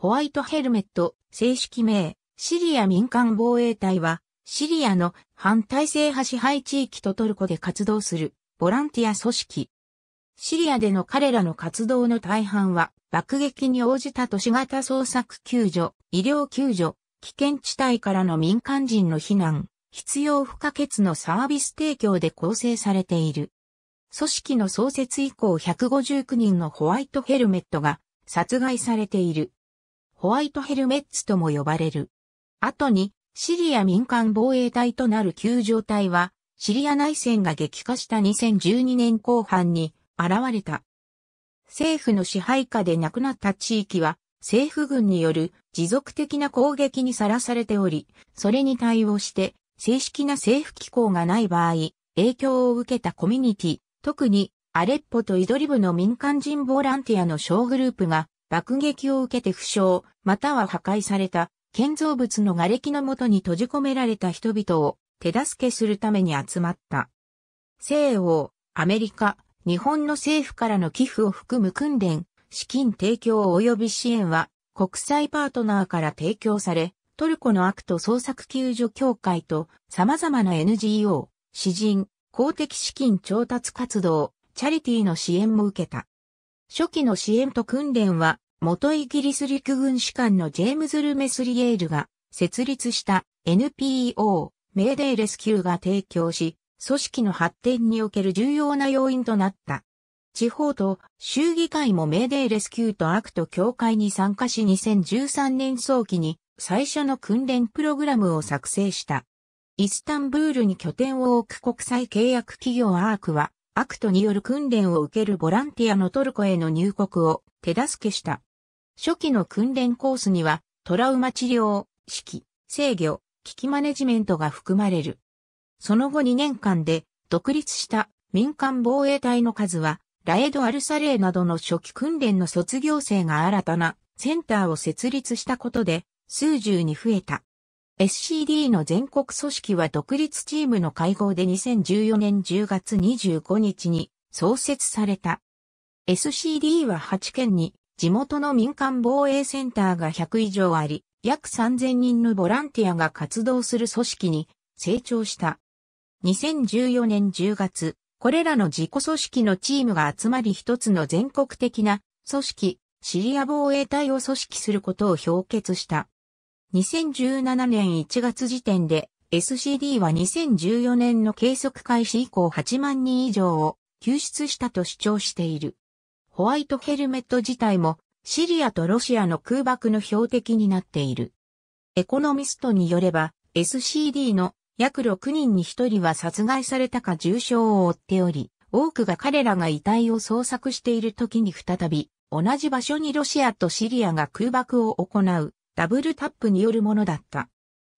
ホワイトヘルメット、正式名、シリア民間防衛隊は、シリアの反体制派支配地域とトルコで活動するボランティア組織。シリアでの彼らの活動の大半は、爆撃に応じた都市型捜索救助、医療救助、危険地帯からの民間人の避難、必要不可欠のサービス提供で構成されている。組織の創設以降159人のホワイトヘルメットが殺害されている。ホワイトヘルメッツとも呼ばれる。後に、シリア民間防衛隊となる救助隊は、シリア内戦が激化した2012年後半に現れた。政府の支配下で亡くなった地域は、政府軍による持続的な攻撃にさらされており、それに対応して正式な政府機構がない場合、影響を受けたコミュニティ、特にアレッポとイドリブの民間人ボランティアの小グループが爆撃を受けて負傷、または破壊された建造物の瓦礫のもとに閉じ込められた人々を手助けするために集まった。西欧、アメリカ、日本の政府からの寄付を含む訓練、資金提供及び支援は国際パートナーから提供され、トルコのアクト捜索救助協会と様々な NGO、詩人、公的資金調達活動、チャリティの支援も受けた。初期の支援と訓練は、元イギリス陸軍士官のジェームズ・ルメスリエールが設立した NPO、メーデーレスキューが提供し、組織の発展における重要な要因となった。地方と州議会もメーデーレスキューとアクト協会に参加し2013年早期に最初の訓練プログラムを作成した。イスタンブールに拠点を置く国際契約企業アークはアクトによる訓練を受けるボランティアのトルコへの入国を手助けした。初期の訓練コースにはトラウマ治療、指揮、制御、危機マネジメントが含まれる。その後2年間で独立した民間防衛隊の数は、ラエド・アルサレーなどの初期訓練の卒業生が新たなセンターを設立したことで数十に増えた。SCD の全国組織は独立チームの会合で2014年10月25日に創設された。SCD は8県に地元の民間防衛センターが100以上あり、約3000人のボランティアが活動する組織に成長した。2014年10月、これらの自己組織のチームが集まり一つの全国的な組織、シリア防衛隊を組織することを表決した。2017年1月時点で SCD は2014年の計測開始以降8万人以上を救出したと主張している。ホワイトヘルメット自体もシリアとロシアの空爆の標的になっている。エコノミストによれば SCD の約6人に1人は殺害されたか重傷を負っており、多くが彼らが遺体を捜索している時に再び同じ場所にロシアとシリアが空爆を行うダブルタップによるものだった。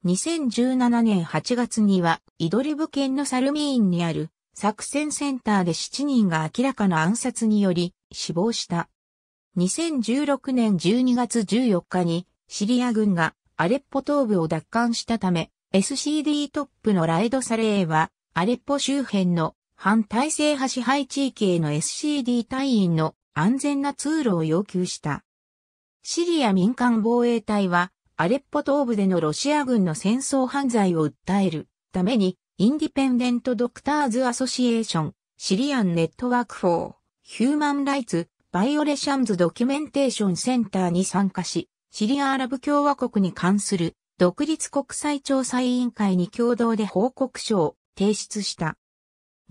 2017年8月には、イドリブ県のサルミーンにある作戦センターで7人が明らかな暗殺により死亡した。2016年12月14日にシリア軍がアレッポ東部を奪還したため、SCD トップのライドサレーは、アレッポ周辺の反体制派支配地域への SCD 隊員の安全な通路を要求した。シリア民間防衛隊は、アレッポ東部でのロシア軍の戦争犯罪を訴えるために、インディペンデント・ドクターズ・アソシエーション、シリアン・ネットワーク・フォー、ヒューマン・ライツ・バイオレシャンズ・ドキュメンテーション・センターに参加し、シリアアラブ共和国に関する独立国際調査委員会に共同で報告書を提出した。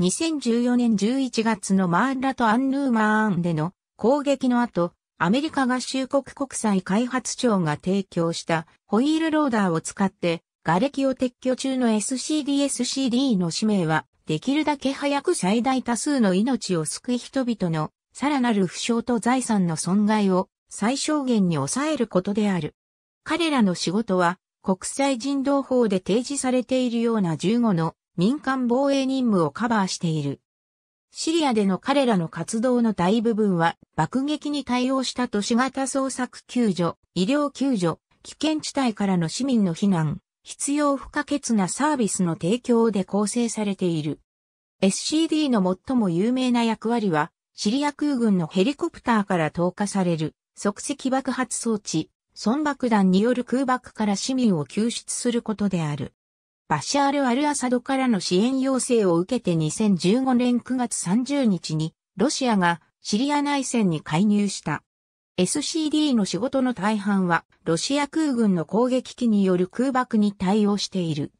2014年11月のマーラとアンヌーマーンでの攻撃の後、アメリカ合衆国国際開発庁が提供したホイールローダーを使って瓦礫を撤去中の SCDSCD の使命はできるだけ早く最大多数の命を救い人々のさらなる負傷と財産の損害を最小限に抑えることである。彼らの仕事は国際人道法で提示されているような15の民間防衛任務をカバーしている。シリアでの彼らの活動の大部分は爆撃に対応した都市型捜索救助、医療救助、危険地帯からの市民の避難、必要不可欠なサービスの提供で構成されている。SCD の最も有名な役割は、シリア空軍のヘリコプターから投下される即席爆発装置、損爆弾による空爆から市民を救出することである。バシャール・アル・アサドからの支援要請を受けて2015年9月30日に、ロシアがシリア内戦に介入した。SCD の仕事の大半は、ロシア空軍の攻撃機による空爆に対応している。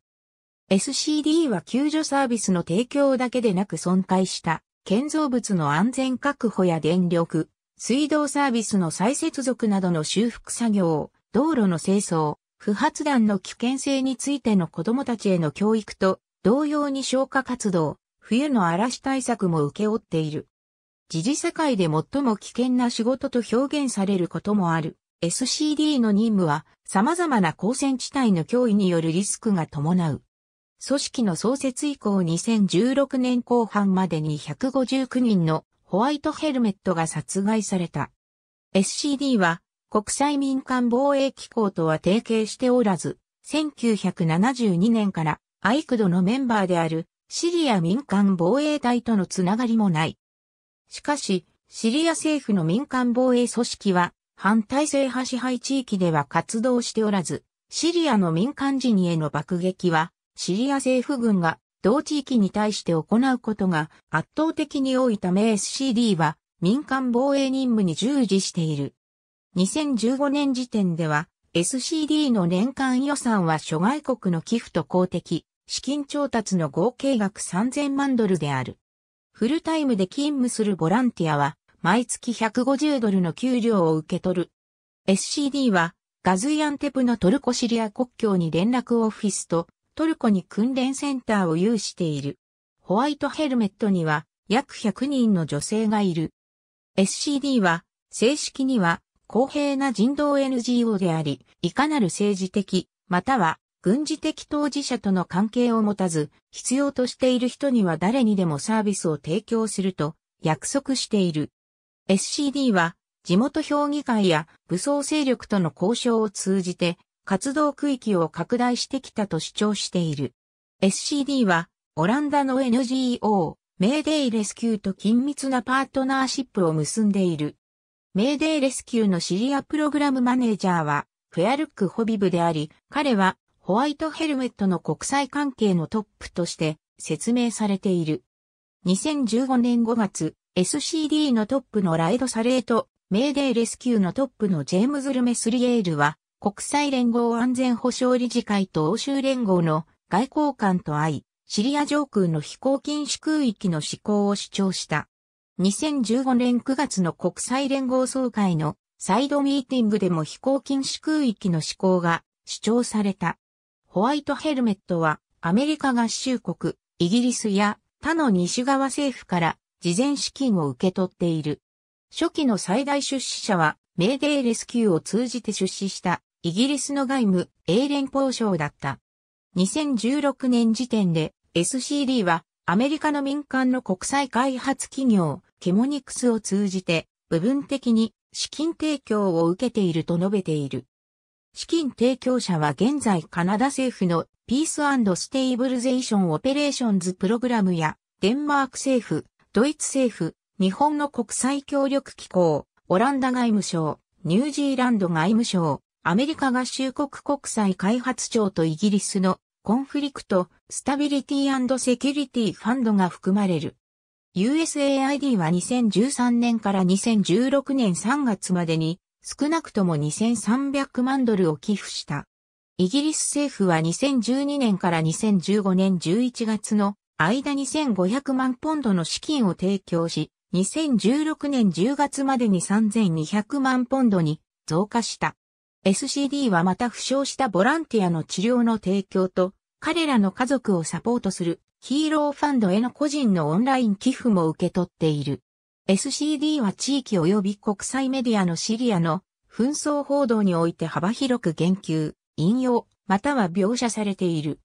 SCD は救助サービスの提供だけでなく損壊した建造物の安全確保や電力、水道サービスの再接続などの修復作業、道路の清掃、不発弾の危険性についての子供たちへの教育と同様に消火活動、冬の嵐対策も受け負っている。時事世界で最も危険な仕事と表現されることもある。SCD の任務は様々な光線地帯の脅威によるリスクが伴う。組織の創設以降2016年後半までに159人のホワイトヘルメットが殺害された。SCD は国際民間防衛機構とは提携しておらず、1972年からアイクドのメンバーであるシリア民間防衛隊とのつながりもない。しかし、シリア政府の民間防衛組織は反体制派支配地域では活動しておらず、シリアの民間人への爆撃は、シリア政府軍が同地域に対して行うことが圧倒的に多いため SCD は民間防衛任務に従事している。2015年時点では SCD の年間予算は諸外国の寄付と公的、資金調達の合計額3000万ドルである。フルタイムで勤務するボランティアは毎月150ドルの給料を受け取る。SCD はガズイアンテプのトルコシリア国境に連絡オフィスとトルコに訓練センターを有している。ホワイトヘルメットには約100人の女性がいる。SCD は正式には公平な人道 NGO であり、いかなる政治的、または軍事的当事者との関係を持たず、必要としている人には誰にでもサービスを提供すると約束している。SCD は地元評議会や武装勢力との交渉を通じて活動区域を拡大してきたと主張している。SCD はオランダの NGO メーデイレスキューと緊密なパートナーシップを結んでいる。メーデーレスキューのシリアプログラムマネージャーは、フェアルック・ホビブであり、彼はホワイトヘルメットの国際関係のトップとして説明されている。2015年5月、SCD のトップのライド・サレーと、メーデーレスキューのトップのジェームズ・ルメスリエールは、国際連合安全保障理事会と欧州連合の外交官と会い、シリア上空の飛行禁止空域の施行を主張した。2015年9月の国際連合総会のサイドミーティングでも飛行禁止空域の施行が主張された。ホワイトヘルメットはアメリカ合衆国、イギリスや他の西側政府から事前資金を受け取っている。初期の最大出資者はメーデーレスキューを通じて出資したイギリスの外務英連邦省だった。2016年時点で SCD はアメリカの民間の国際開発企業ケモニクスを通じて部分的に資金提供を受けていると述べている。資金提供者は現在カナダ政府のピースステイブルゼーションオペレーションズプログラムやデンマーク政府、ドイツ政府、日本の国際協力機構、オランダ外務省、ニュージーランド外務省、アメリカ合衆国国際開発庁とイギリスのコンフリクト・スタビリティセキュリティファンドが含まれる。USAID は2013年から2016年3月までに少なくとも2300万ドルを寄付した。イギリス政府は2012年から2015年11月の間2500万ポンドの資金を提供し、2016年10月までに3200万ポンドに増加した。SCD はまた負傷したボランティアの治療の提供と彼らの家族をサポートするヒーローファンドへの個人のオンライン寄付も受け取っている。SCD は地域及び国際メディアのシリアの紛争報道において幅広く言及、引用、または描写されている。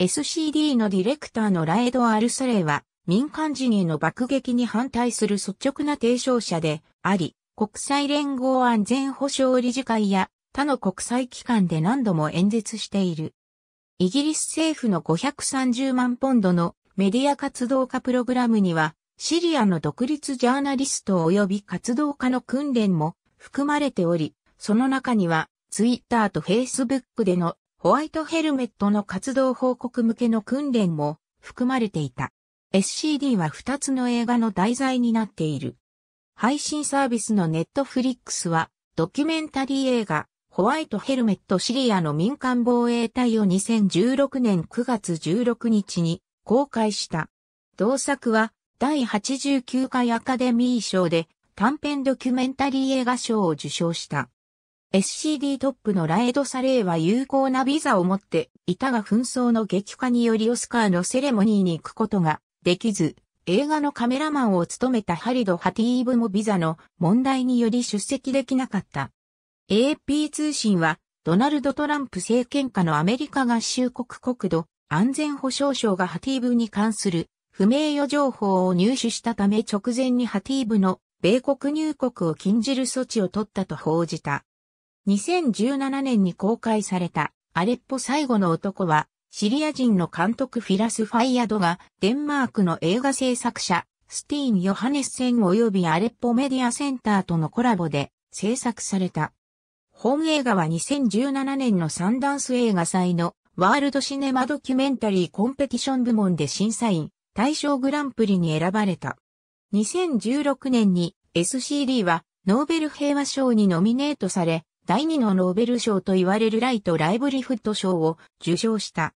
SCD のディレクターのライド・アルサレイは民間人への爆撃に反対する率直な提唱者であり、国際連合安全保障理事会や他の国際機関で何度も演説している。イギリス政府の530万ポンドのメディア活動家プログラムには、シリアの独立ジャーナリスト及び活動家の訓練も含まれており、その中には、ツイッターとフェイスブックでのホワイトヘルメットの活動報告向けの訓練も含まれていた。SCD は2つの映画の題材になっている。配信サービスのネットフリックスは、ドキュメンタリー映画、ホワイトヘルメットシリアの民間防衛隊を2016年9月16日に公開した。同作は第89回アカデミー賞で短編ドキュメンタリー映画賞を受賞した。SCD トップのラエド・サレーは有効なビザを持っていたが紛争の激化によりオスカーのセレモニーに行くことができず、映画のカメラマンを務めたハリド・ハティーブもビザの問題により出席できなかった。AP 通信は、ドナルド・トランプ政権下のアメリカ合衆国国土安全保障省がハティーブに関する不名誉情報を入手したため直前にハティーブの米国入国を禁じる措置を取ったと報じた。2017年に公開されたアレッポ最後の男はシリア人の監督フィラス・ファイアドがデンマークの映画制作者スティーン・ヨハネスセン及びアレッポメディアセンターとのコラボで制作された。本映画は2017年のサンダンス映画祭のワールドシネマドキュメンタリーコンペティション部門で審査員、大賞グランプリに選ばれた。2016年に SCD はノーベル平和賞にノミネートされ、第2のノーベル賞と言われるライト・ライブリフット賞を受賞した。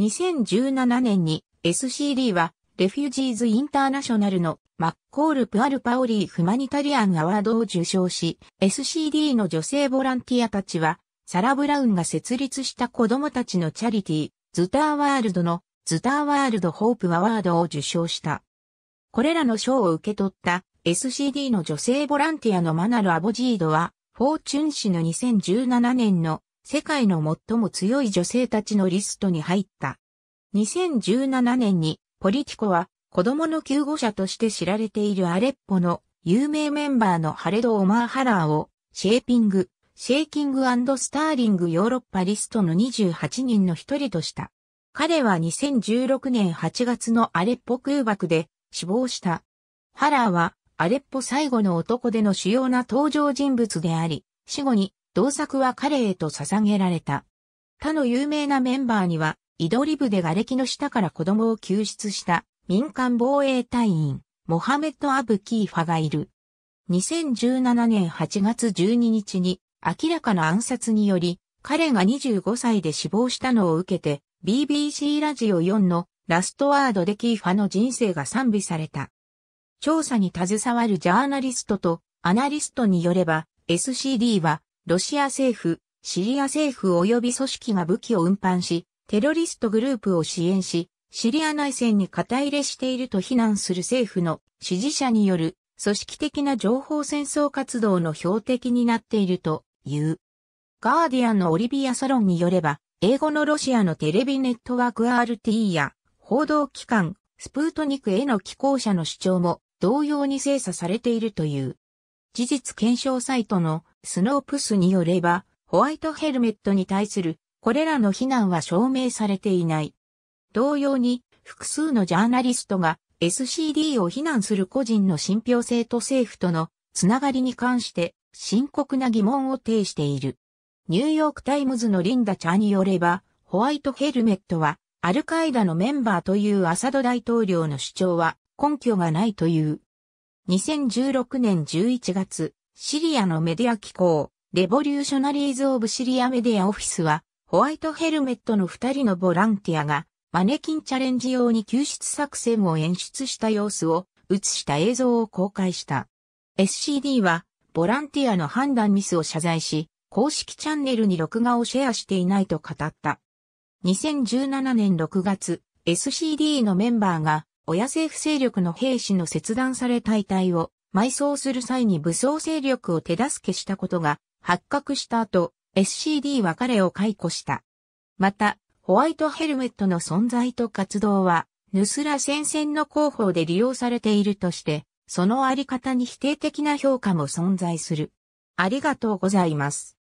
2017年に SCD はレフュージーズ・インターナショナルのマッコール・プアルパオリー・フマニタリアン・アワードを受賞し、SCD の女性ボランティアたちは、サラ・ブラウンが設立した子供たちのチャリティー、ズター・ワールドのズター・ワールド・ホープ・アワードを受賞した。これらの賞を受け取った SCD の女性ボランティアのマナル・アボジードは、フォーチュン氏の2017年の世界の最も強い女性たちのリストに入った。2017年にポリティコは子供の救護者として知られているアレッポの有名メンバーのハレド・オマーハラーをシェーピング、シェーキングスターリングヨーロッパリストの28人の一人とした。彼は2016年8月のアレッポ空爆で死亡した。ハラーはアレッポ最後の男での主要な登場人物であり、死後に同作は彼へと捧げられた。他の有名なメンバーには、イドリブで瓦礫の下から子供を救出した民間防衛隊員、モハメッド・アブ・キーファがいる。2017年8月12日に明らかな暗殺により、彼が25歳で死亡したのを受けて、BBC ラジオ4のラストワードでキーファの人生が賛美された。調査に携わるジャーナリストとアナリストによれば、SCD はロシア政府、シリア政府及び組織が武器を運搬し、テロリストグループを支援し、シリア内戦に肩入れしていると非難する政府の支持者による組織的な情報戦争活動の標的になっているという。ガーディアンのオリビア・サロンによれば、英語のロシアのテレビネットワーク RT や報道機関、スプートニクへの寄稿者の主張も同様に精査されているという。事実検証サイトのスノープスによれば、ホワイトヘルメットに対するこれらの非難は証明されていない。同様に、複数のジャーナリストが SCD を非難する個人の信憑性と政府とのつながりに関して深刻な疑問を呈している。ニューヨークタイムズのリンダチャーによれば、ホワイトヘルメットはアルカイダのメンバーというアサド大統領の主張は根拠がないという。2016年11月、シリアのメディア機構、レボリューショナリーズ・オブ・シリアメディア・オフィスは、ホワイトヘルメットの二人のボランティアが、マネキンチャレンジ用に救出作戦を演出した様子を映した映像を公開した。SCD は、ボランティアの判断ミスを謝罪し、公式チャンネルに録画をシェアしていないと語った。2017年6月、SCD のメンバーが、親政府勢力の兵士の切断された遺体を埋葬する際に武装勢力を手助けしたことが発覚した後、SCD は彼を解雇した。また、ホワイトヘルメットの存在と活動は、ヌスラ戦線の広報で利用されているとして、そのあり方に否定的な評価も存在する。ありがとうございます。